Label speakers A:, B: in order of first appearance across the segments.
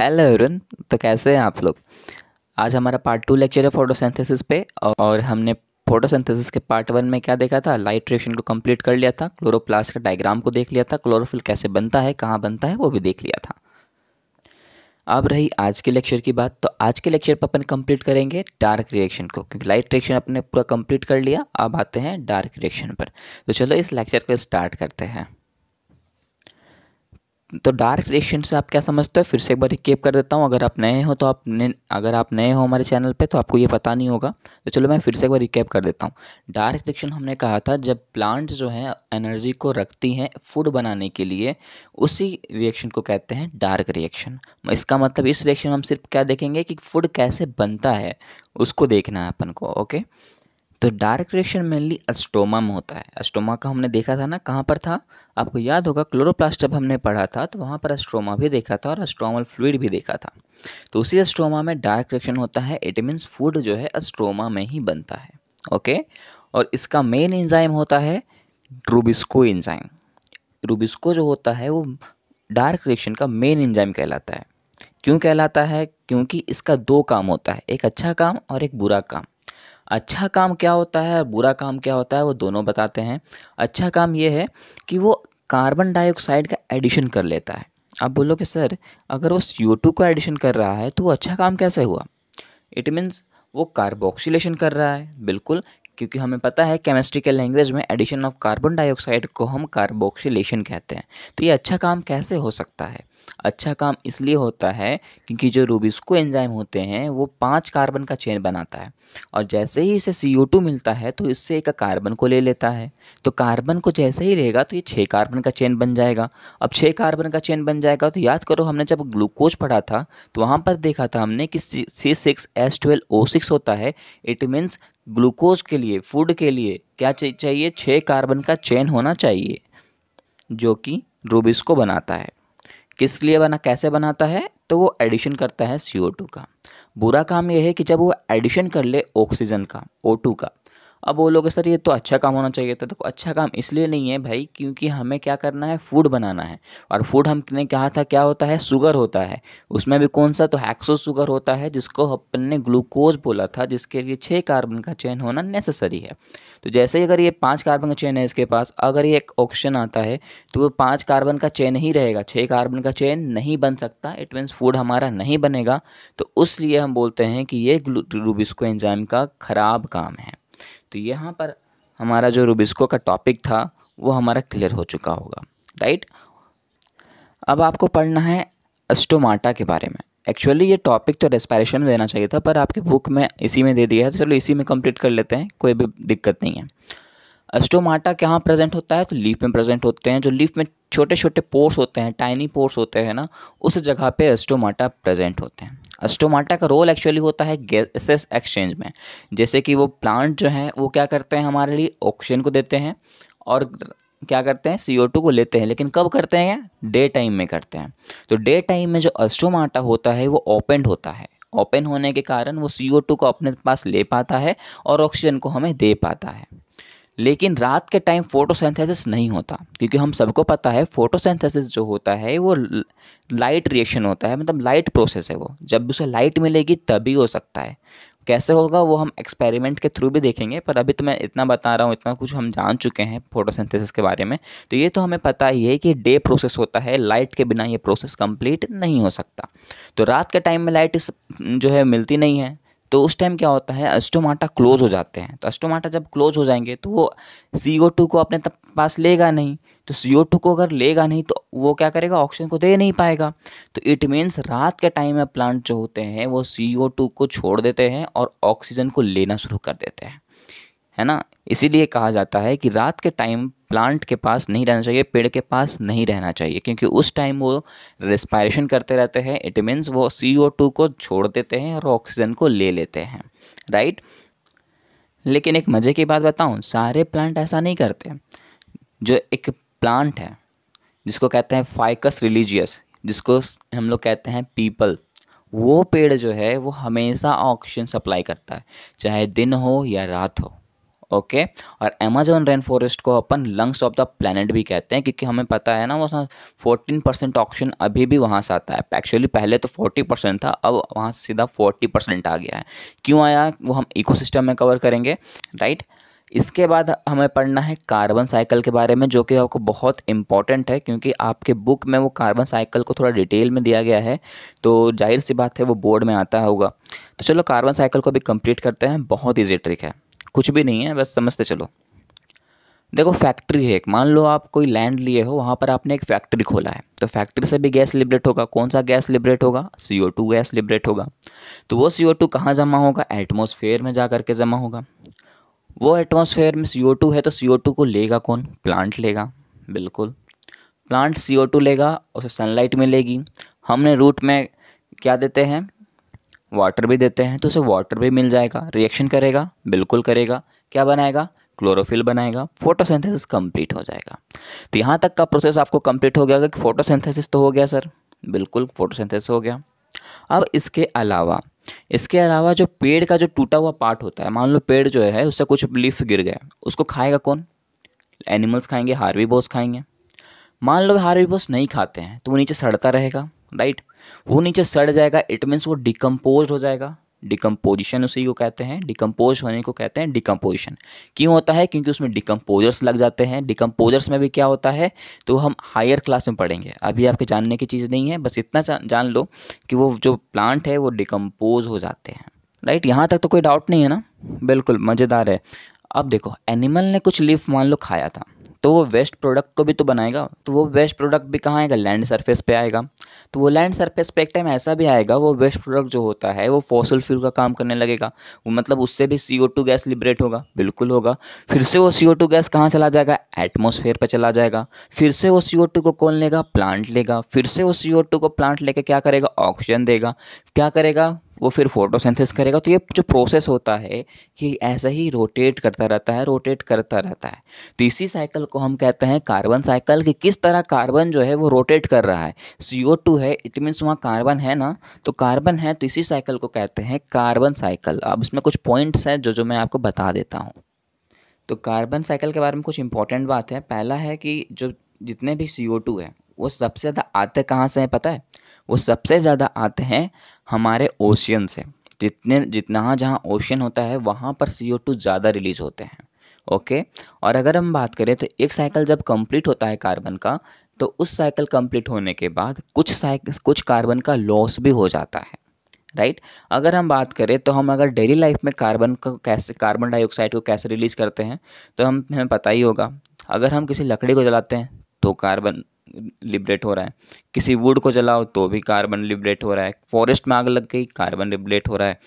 A: Hello एवरन तो कैसे हैं आप लोग आज हमारा पार्ट टू लेक्चर है फोटोसिंथेसिस पे और हमने फोटोसिंथेसिस के पार्ट वन में क्या देखा था लाइट रिएक्शन को कंप्लीट कर लिया था क्लोरोप्लास्ट का डायग्राम को देख लिया था क्लोरोफिल कैसे बनता है कहाँ बनता है वो भी देख लिया था अब रही आज के लेक्चर की बात तो आज के लेक्चर पर अपन कंप्लीट करेंगे डार्क रिएक्शन को क्योंकि लाइट रिएक्शन अपने पूरा कंप्लीट कर लिया अब आते हैं डार्क रिएक्शन पर तो चलो इस लेक्चर को स्टार्ट करते हैं तो डार्क रिएक्शन से आप क्या समझते हो फिर से एक बार रिकेप कर देता हूँ अगर आप नए हो तो आप ने अगर आप नए हो हमारे चैनल पे तो आपको ये पता नहीं होगा तो चलो मैं फिर से एक बार रिकेप कर देता हूँ डार्क रेशन हमने कहा था जब प्लांट्स जो है एनर्जी को रखती हैं फूड बनाने के लिए उसी रिएक्शन को कहते हैं डार्क रिएक्शन इसका मतलब इस रिएक्शन हम सिर्फ क्या देखेंगे कि फूड कैसे बनता है उसको देखना है अपन को ओके तो डार्क रिएक्शन मेनली अस्टोमा में होता है अस्टोमा का हमने देखा था ना कहाँ पर था आपको याद होगा क्लोरोप्लास्ट जब हमने पढ़ा था तो वहाँ पर अस्ट्रोमा भी देखा था और अस्ट्रोमल फ्लूड भी देखा था तो उसी अस्ट्रोमा में डार्क रिएक्शन होता है इट मीन्स फूड जो है अस्ट्रोमा में ही बनता है ओके और इसका मेन इंजाइम होता है रूबिस्को इंजाइम रूबिस्को जो होता है वो डार्क रिएक्शन का मेन इंजाइम कहलाता है क्यों कहलाता है क्योंकि इसका दो काम होता है एक अच्छा काम और एक बुरा काम अच्छा काम क्या होता है बुरा काम क्या होता है वो दोनों बताते हैं अच्छा काम ये है कि वो कार्बन डाइऑक्साइड का एडिशन कर लेता है आप बोलो कि सर अगर वो सी का एडिशन कर रहा है तो वो अच्छा काम कैसे हुआ इट मीन्स वो कार्बोक्सीलेशन कर रहा है बिल्कुल क्योंकि हमें पता है केमिस्ट्री के लैंग्वेज में एडिशन ऑफ कार्बन डाइऑक्साइड को हम कार्बोक्सीलेशन कहते हैं तो ये अच्छा काम कैसे हो सकता है अच्छा काम इसलिए होता है क्योंकि जो रूबिस्को एंजाइम होते हैं वो पाँच कार्बन का चेन बनाता है और जैसे ही इसे सी मिलता है तो इससे एक कार्बन को ले लेता है तो कार्बन को जैसे ही लेगा तो ये छः कार्बन का चेन बन जाएगा अब छः कार्बन का चेन बन जाएगा तो याद करो हमने जब ग्लूकोज पढ़ा था तो वहाँ पर देखा था हमने कि C six S twelve O six होता है इट मीन्स ग्लूकोज के लिए फूड के लिए क्या चाहिए छः कार्बन का चेन होना चाहिए जो कि रूबिस को बनाता है किस लिए बना कैसे बनाता है तो वो एडिशन करता है सी का बुरा काम यह है कि जब वो एडिशन कर ले ऑक्सीजन का ओ का अब बोलोगे सर ये तो अच्छा काम होना चाहिए था तो अच्छा काम इसलिए नहीं है भाई क्योंकि हमें क्या करना है फूड बनाना है और फूड हमने कहा था क्या होता है शुगर होता है उसमें भी कौन सा तो हैक्सो शुगर होता है जिसको अपन ने ग्लूकोज बोला था जिसके लिए छः कार्बन का चेन होना नेसेसरी है तो जैसे ही अगर ये पाँच कार्बन का चेन है इसके पास अगर ये एक ऑप्शन आता है तो वो पाँच कार्बन का चेन ही रहेगा छः कार्बन का चेन नहीं बन सकता इट मीन्स फूड हमारा नहीं बनेगा तो उस हम बोलते हैं कि ये रूबिस्को एंजाइम का ख़राब काम है तो यहाँ पर हमारा जो रुबिस्को का टॉपिक था वो हमारा क्लियर हो चुका होगा राइट अब आपको पढ़ना है अस्टोमाटा के बारे में एक्चुअली ये टॉपिक तो रेस्पायरेशन में देना चाहिए था पर आपके बुक में इसी में दे दिया है तो चलो इसी में कंप्लीट कर लेते हैं कोई भी दिक्कत नहीं है अस्टोमाटा कहाँ प्रेजेंट होता है तो लीफ में प्रेजेंट होते हैं जो लीफ में छोटे छोटे पोर्स होते हैं टाइनी पोर्स होते हैं ना उस जगह पे एस्टोमाटा प्रेजेंट होते हैं एस्टोमाटा का रोल एक्चुअली होता है गैसेस एक्सचेंज में जैसे कि वो प्लांट जो हैं वो क्या करते हैं हमारे लिए ऑक्सीजन को देते हैं और क्या करते हैं सी को लेते हैं लेकिन कब करते हैं डे टाइम में करते हैं तो डे टाइम में जो एस्टोमाटा होता है वो ओपन होता है ओपन होने के कारण वो सी को अपने पास ले पाता है और ऑक्सीजन को हमें दे पाता है लेकिन रात के टाइम फोटोसेंथेसिस नहीं होता क्योंकि हम सबको पता है फोटोसेंथेसिस जो होता है वो लाइट रिएक्शन होता है मतलब लाइट प्रोसेस है वो जब उसे लाइट मिलेगी तभी हो सकता है कैसे होगा वो हम एक्सपेरिमेंट के थ्रू भी देखेंगे पर अभी तो मैं इतना बता रहा हूँ इतना कुछ हम जान चुके हैं फोटोसिंथेसिस के बारे में तो ये तो हमें पता ही है कि डे प्रोसेस होता है लाइट के बिना ये प्रोसेस कंप्लीट नहीं हो सकता तो रात के टाइम में लाइट जो है मिलती नहीं है तो उस टाइम क्या होता है अस्टोमाटा क्लोज हो जाते हैं तो अस्टोमाटा जब क्लोज हो जाएंगे तो वो सी ओ टू को अपने पास लेगा नहीं तो सी ओ टू को अगर लेगा नहीं तो वो क्या करेगा ऑक्सीजन को दे नहीं पाएगा तो इट मीन्स रात के टाइम में प्लांट जो होते हैं वो सी ओ टू को छोड़ देते हैं और ऑक्सीजन को लेना शुरू कर देते हैं है ना इसीलिए कहा जाता है कि रात के टाइम प्लांट के पास नहीं रहना चाहिए पेड़ के पास नहीं रहना चाहिए क्योंकि उस टाइम वो रेस्पायरेशन करते रहते हैं इट मीन्स वो सी टू को छोड़ देते हैं और ऑक्सीजन को ले लेते हैं राइट लेकिन एक मज़े की बात बताऊँ सारे प्लांट ऐसा नहीं करते जो एक प्लांट है जिसको कहते हैं फाइकस रिलीजियस जिसको हम लोग कहते हैं पीपल वो पेड़ जो है वो हमेशा ऑक्सीजन सप्लाई करता है चाहे दिन हो या रात हो ओके okay? और अमेजोन रेन फॉरेस्ट को अपन लंग्स ऑफ द प्लानट भी कहते हैं क्योंकि हमें पता है ना वो फोर्टीन परसेंट ऑक्सीजन अभी भी वहाँ से आता है एक्चुअली पहले तो फोर्टी परसेंट था अब वहाँ से सीधा फोर्टी परसेंट आ गया है क्यों आया वो हम इकोसिस्टम में कवर करेंगे राइट इसके बाद हमें पढ़ना है कार्बन साइकिल के बारे में जो कि आपको बहुत इंपॉर्टेंट है क्योंकि आपके बुक में वो कार्बन साइकिल को थोड़ा डिटेल में दिया गया है तो जाहिर सी बात है वो बोर्ड में आता होगा तो चलो कार्बन साइकिल को भी कंप्लीट करते हैं बहुत ईजी ट्रिक है कुछ भी नहीं है बस समझते चलो देखो फैक्ट्री है एक मान लो आप कोई लैंड लिए हो वहाँ पर आपने एक फैक्ट्री खोला है तो फैक्ट्री से भी गैस लिबरेट होगा कौन सा गैस लिबरेट होगा C O two gas liberate होगा तो वो सी ओ टू कहाँ जमा होगा एटमोसफेयर में जा करके जमा होगा वो एटमोसफेयर में सी ओ टू है तो सी ओ टू को लेगा कौन प्लांट लेगा बिल्कुल प्लांट सी ओ टू लेगा उसे सनलाइट मिलेगी हमने रूट में क्या देते हैं वाटर भी देते हैं तो उसे वाटर भी मिल जाएगा रिएक्शन करेगा बिल्कुल करेगा क्या बनाएगा क्लोरोफिल बनाएगा फोटोसिंथेसिस कंप्लीट हो जाएगा तो यहाँ तक का प्रोसेस आपको कंप्लीट हो गया कि फोटोसिंथेसिस तो हो गया सर बिल्कुल फोटोसिंथेसिस हो गया अब इसके अलावा इसके अलावा जो पेड़ का जो टूटा हुआ पार्ट होता है मान लो पेड़ जो है उससे कुछ लीफ गिर गया उसको खाएगा कौन एनिमल्स खाएंगे हार्वी बोस खाएंगे मान लो हार्वी बोस नहीं खाते हैं तो वो नीचे सड़ता रहेगा राइट वो नीचे सड़ जाएगा इट मीन्स वो डिकम्पोज हो जाएगा डिकम्पोजिशन उसी को कहते हैं डिकम्पोज होने को कहते हैं डिकम्पोजिशन क्यों होता है क्योंकि उसमें डिकम्पोजर्स लग जाते हैं डिकम्पोजर्स में भी क्या होता है तो हम हायर क्लास में पढ़ेंगे अभी आपके जानने की चीज़ नहीं है बस इतना जान लो कि वो जो प्लांट है वो डिकम्पोज हो जाते हैं राइट यहाँ तक तो कोई डाउट नहीं है ना बिल्कुल मज़ेदार है अब देखो एनिमल ने कुछ लीफ मान लो खाया था तो वो वेस्ट प्रोडक्ट को भी तो बनाएगा तो वो वेस्ट प्रोडक्ट भी कहाँ आएगा लैंड सरफेस पे आएगा तो वो लैंड सरफेस पे एक टाइम ऐसा भी आएगा वो वेस्ट प्रोडक्ट जो होता है वो फॉसल फ्यूल का काम करने लगेगा वो मतलब उससे भी सी गैस लिबरेट होगा बिल्कुल होगा फिर से वो सी गैस कहाँ चला जाएगा एटमोसफेयर पर चला जाएगा फिर से वो सी को कौन लेगा प्लांट लेगा फिर से वो सी को प्लांट लेकर क्या करेगा ऑक्सीजन देगा क्या करेगा वो फिर फोटोसेंथिस करेगा तो ये जो प्रोसेस होता है कि ऐसा ही रोटेट करता रहता है रोटेट करता रहता है तो इसी साइकिल को हम कहते हैं कार्बन साइकिल कि किस तरह कार्बन जो है वो रोटेट कर रहा है सी ओ टू है इट मीन्स वहाँ कार्बन है ना तो कार्बन है तो इसी साइकिल को कहते हैं कार्बन साइकिल अब इसमें कुछ पॉइंट्स हैं जो जो मैं आपको बता देता हूँ तो कार्बन साइकिल के बारे में कुछ इंपॉर्टेंट बात है पहला है कि जो जितने भी सी ओ टू है वो सबसे ज़्यादा आते कहाँ से हैं पता है वो सबसे ज़्यादा आते हैं हमारे ओशियन से जितने जितना जहाँ ओशियन होता है वहाँ पर सी ओ टू ज़्यादा रिलीज़ होते हैं ओके और अगर हम बात करें तो एक साइकिल जब कंप्लीट होता है कार्बन का तो उस साइकिल कंप्लीट होने के बाद कुछ साइकिल कुछ कार्बन का लॉस भी हो जाता है राइट अगर हम बात करें तो हम अगर डेली लाइफ में कार्बन को कैसे कार्बन डाइऑक्साइड को कैसे रिलीज़ करते हैं तो हम हमें पता ही होगा अगर हम किसी लकड़ी को जलाते हैं तो कार्बन लिबरेट हो रहा है किसी वुड को जलाओ तो भी कार्बन लिबरेट हो रहा है फॉरेस्ट में आग लग गई कार्बन लिबरेट हो रहा है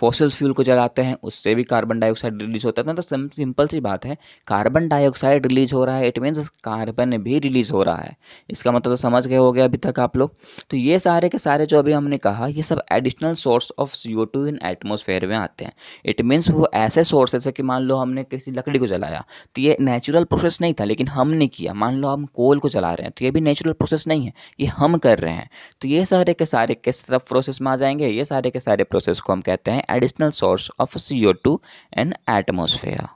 A: फॉसिल फ्यूल को जलाते हैं उससे भी कार्बन डाइऑक्साइड रिलीज होता है मतलब सिंपल सी बात है कार्बन डाइऑक्साइड रिलीज हो रहा है इट मीन्स कार्बन भी रिलीज हो रहा है इसका मतलब तो समझ गए हो गया अभी तक आप लोग तो ये सारे के सारे जो अभी हमने कहा ये सब additional source of CO in atmosphere में आते हैं इट मीन्स वो ऐसे सोर्सेस जैसे कि मान लो हमने किसी लकड़ी को जलाया तो ये नेचुरल प्रोसेस नहीं था लेकिन हमने किया मान लो हम कोल को जला रहे हैं तो ये भी नेचुरल प्रोसेस नहीं है ये हम कर रहे हैं तो ये सारे के सारे किस तरफ प्रोसेस में आ जाएंगे ये सारे के सारे प्रोसेस को हम कहते हैं additional source of C O two and atmosphere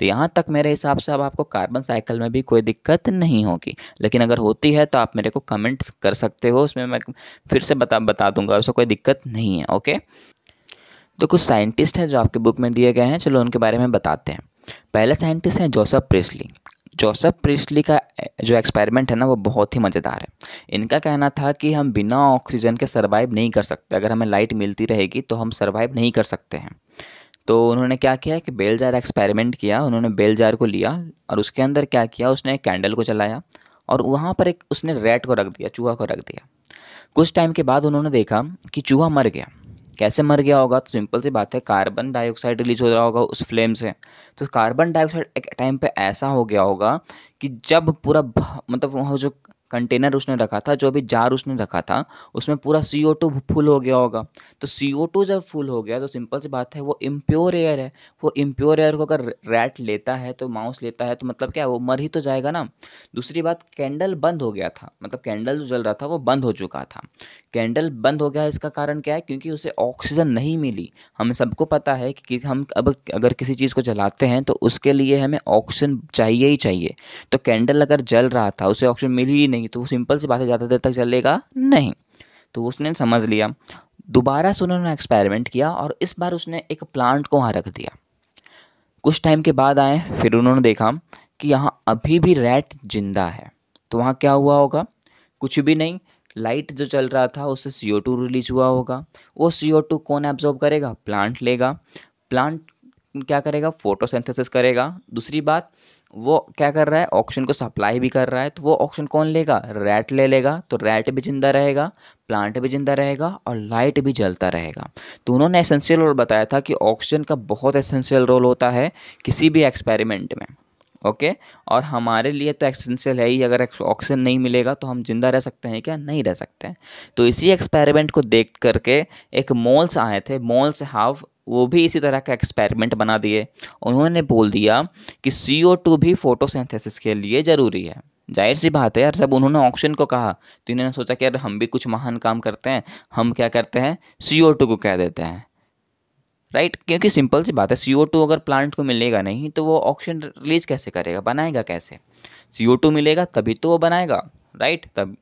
A: तो यहाँ तक मेरे हिसाब से अब आपको कार्बन साइकिल में भी कोई दिक्कत नहीं होगी लेकिन अगर होती है तो आप मेरे को कमेंट कर सकते हो उसमें मैं फिर से बता बता दूंगा उसमें कोई दिक्कत नहीं है ओके तो कुछ साइंटिस्ट हैं जो आपके बुक में दिए गए हैं चलो उनके बारे में बताते हैं पहले साइंटिस्ट हैं जोसफ प्रेस्ली जोसेफ प्रिस्टली का जो एक्सपेरिमेंट है ना वो बहुत ही मज़ेदार है इनका कहना था कि हम बिना ऑक्सीजन के सर्वाइव नहीं कर सकते अगर हमें लाइट मिलती रहेगी तो हम सर्वाइव नहीं कर सकते हैं तो उन्होंने क्या किया कि बेल जार एक्सपेरिमेंट किया उन्होंने बेल जार को लिया और उसके अंदर क्या किया उसने कैंडल को चलाया और वहाँ पर एक उसने रेट को रख दिया चूहा को रख दिया कुछ टाइम के बाद उन्होंने देखा कि चूहा मर गया कैसे मर गया होगा तो सिंपल सी बात है कार्बन डाइऑक्साइड रिलीज हो रहा होगा उस फ्लेम से तो कार्बन डाइऑक्साइड एक टाइम पे ऐसा हो गया होगा कि जब पूरा मतलब वहाँ जो कंटेनर उसने रखा था जो भी जार उसने रखा था उसमें पूरा सी ओ टू फुल हो गया होगा तो सी ओ टू जब फुल हो गया तो सिंपल सी बात है वो इम्प्योर एयर है वो इम्प्योर एयर को अगर रैट लेता है तो माउस लेता है तो मतलब क्या वो मर ही तो जाएगा ना दूसरी बात कैंडल बंद हो गया था मतलब कैंडल जो जल रहा था वो बंद हो चुका था कैंडल बंद हो गया इसका कारण क्या है क्योंकि उसे ऑक्सीजन नहीं मिली हम सबको पता है कि हम अब अगर किसी चीज़ को जलाते हैं तो उसके लिए हमें ऑक्सीजन चाहिए ही चाहिए तो कैंडल अगर जल रहा था उसे ऑक्सीजन मिल ही नहीं नहीं तो सिंपल सी बात है ज़्यादा देर तक चलेगा नहीं तो उसने समझ लिया दोबारा से उन्होंने एक्सपेरिमेंट किया और इस बार उसने एक प्लांट को वहाँ रख दिया कुछ टाइम के बाद आए फिर उन्होंने देखा कि यहाँ अभी भी रैट जिंदा है तो वहाँ क्या हुआ होगा कुछ भी नहीं लाइट जो चल रहा था उससे सी ओ टू रिलीज हुआ होगा वो सी ओ टू कौन एब्जॉर्ब करेगा प्लांट लेगा प्लांट क्या करेगा फोटोसिंथेसिस करेगा दूसरी बात वो क्या कर रहा है ऑक्सीजन को सप्लाई भी कर रहा है तो वो ऑक्शन कौन लेगा रैट ले लेगा तो रैट भी जिंदा रहेगा प्लांट भी जिंदा रहेगा और लाइट भी जलता रहेगा तो उन्होंने एसेंशियल रोल बताया था कि ऑक्सीजन का बहुत एसेंशियल रोल होता है किसी भी एक्सपेरिमेंट में ओके और हमारे लिए तो एक्सेंशियल है ही अगर ऑक्सीजन नहीं मिलेगा तो हम जिंदा रह सकते हैं क्या नहीं रह सकते हैं तो इसी एक्सपेरिमेंट को देख करके एक मोल्स आए थे मोल्स हाव वो भी इसी तरह का एक्सपेरिमेंट बना दिए उन्होंने बोल दिया कि सी भी फोटोसेंथेसिस के लिए ज़रूरी है जाहिर सी बात है यार जब उन्होंने ऑक्सीजन को कहा तो इन्होंने सोचा कि यार हम भी कुछ महान काम करते हैं हम क्या करते हैं सी को कह देते हैं राइट क्योंकि सिंपल सी बात है सी अगर प्लांट को मिलेगा नहीं तो वो ऑक्सीजन रिलीज कैसे करेगा बनाएगा कैसे सी मिलेगा तभी तो वो बनाएगा राइट तब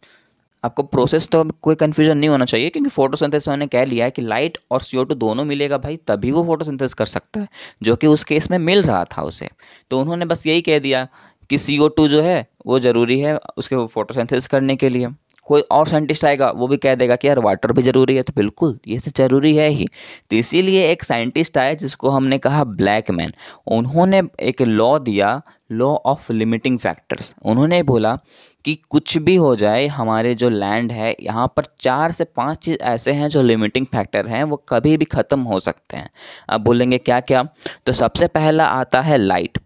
A: आपको प्रोसेस तो कोई कन्फ्यूजन नहीं होना चाहिए क्योंकि फोटोसिंथेसिस मैंने कह लिया है कि लाइट और सी दोनों मिलेगा भाई तभी वो फोटोसिंथेसिस कर सकता है जो कि उस केस में मिल रहा था उसे तो उन्होंने बस यही कह दिया कि सी जो है वो ज़रूरी है उसके फोटोसिंथेसिस करने के लिए कोई और साइंटिस्ट आएगा वो भी कह देगा कि यार वाटर भी ज़रूरी है तो बिल्कुल ये तो ज़रूरी है ही तो इसीलिए एक साइंटिस्ट आया जिसको हमने कहा ब्लैक मैन उन्होंने एक लॉ दिया लॉ ऑफ लिमिटिंग फैक्टर्स उन्होंने बोला कि कुछ भी हो जाए हमारे जो लैंड है यहाँ पर चार से पांच चीज़ ऐसे हैं जो लिमिटिंग फैक्टर हैं वो कभी भी ख़त्म हो सकते हैं अब बोलेंगे क्या क्या तो सबसे पहला आता है लाइट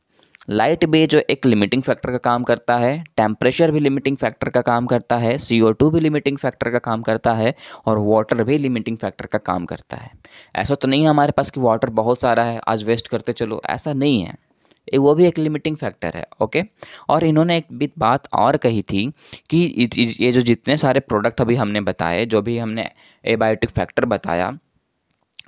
A: लाइट भी जो एक लिमिटिंग फैक्टर का काम करता है टेम्परेचर भी लिमिटिंग फैक्टर का काम करता है सी भी लिमिटिंग फैक्टर का काम करता है और वाटर भी लिमिटिंग फैक्टर का काम करता है ऐसा तो नहीं है हमारे पास कि वाटर बहुत सारा है आज वेस्ट करते चलो ऐसा नहीं है वो भी एक लिमिटिंग फैक्टर है ओके और इन्होंने एक भी बात और कही थी कि ये जो जितने सारे प्रोडक्ट अभी हमने बताए जो भी हमने एबायोटिक फैक्टर बताया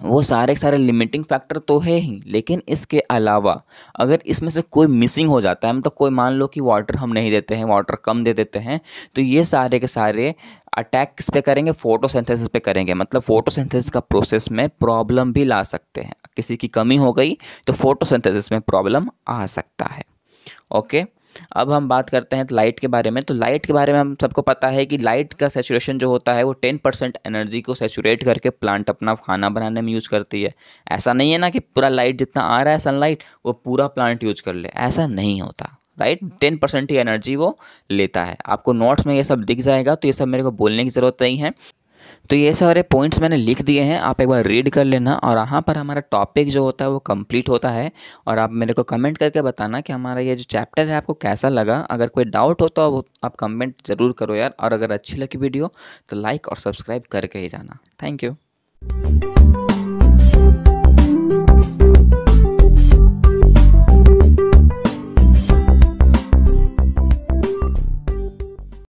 A: वो सारे सारे लिमिटिंग फैक्टर तो है ही लेकिन इसके अलावा अगर इसमें से कोई मिसिंग हो जाता है मतलब तो कोई मान लो कि वाटर हम नहीं देते हैं वाटर कम दे देते हैं तो ये सारे के सारे अटैक किस पे करेंगे फोटोसिंथेसिस पे करेंगे मतलब फोटोसिंथेसिस का प्रोसेस में प्रॉब्लम भी ला सकते हैं किसी की कमी हो गई तो फोटोसिंथेसिस में प्रॉब्लम आ सकता है ओके अब हम बात करते हैं तो लाइट के बारे में तो लाइट के बारे में हम सबको पता है कि लाइट का सेचुरेशन जो होता है वो टेन परसेंट एनर्जी को सेचुरेट करके प्लांट अपना खाना बनाने में यूज़ करती है ऐसा नहीं है ना कि पूरा लाइट जितना आ रहा है सनलाइट वो पूरा प्लांट यूज कर ले ऐसा नहीं होता राइट टेन परसेंट ही एनर्जी वो लेता है आपको नोट्स में ये सब दिख जाएगा तो ये सब मेरे को बोलने की ज़रूरत नहीं है तो ये सारे पॉइंट्स मैंने लिख दिए हैं आप एक बार रीड कर लेना और यहाँ पर हमारा टॉपिक जो होता है वो कंप्लीट होता है और आप मेरे को कमेंट करके बताना कि हमारा ये जो चैप्टर है आपको कैसा लगा अगर कोई डाउट हो तो आप कमेंट ज़रूर करो यार और अगर अच्छी लगी वीडियो तो लाइक और सब्सक्राइब करके ही जाना थैंक यू